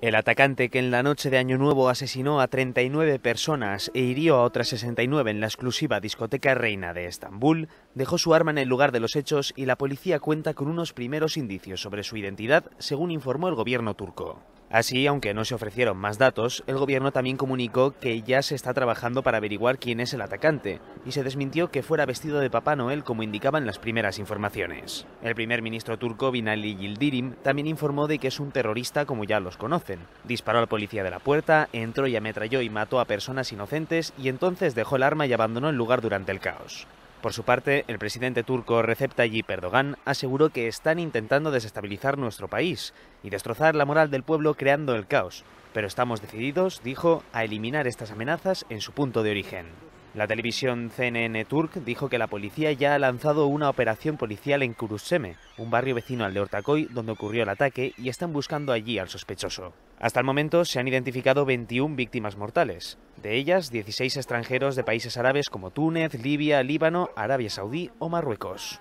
El atacante que en la noche de Año Nuevo asesinó a 39 personas e hirió a otras 69 en la exclusiva discoteca Reina de Estambul dejó su arma en el lugar de los hechos y la policía cuenta con unos primeros indicios sobre su identidad, según informó el gobierno turco. Así, aunque no se ofrecieron más datos, el gobierno también comunicó que ya se está trabajando para averiguar quién es el atacante, y se desmintió que fuera vestido de Papá Noel como indicaban las primeras informaciones. El primer ministro turco Binali Yildirim también informó de que es un terrorista como ya los conocen. Disparó al policía de la puerta, entró y ametralló y mató a personas inocentes y entonces dejó el arma y abandonó el lugar durante el caos. Por su parte, el presidente turco Recep Tayyip Erdogan aseguró que están intentando desestabilizar nuestro país y destrozar la moral del pueblo creando el caos, pero estamos decididos, dijo, a eliminar estas amenazas en su punto de origen. La televisión CNN Turk dijo que la policía ya ha lanzado una operación policial en Kuruseme, un barrio vecino al de Ortakoy donde ocurrió el ataque, y están buscando allí al sospechoso. Hasta el momento se han identificado 21 víctimas mortales. De ellas, 16 extranjeros de países árabes como Túnez, Libia, Líbano, Arabia Saudí o Marruecos.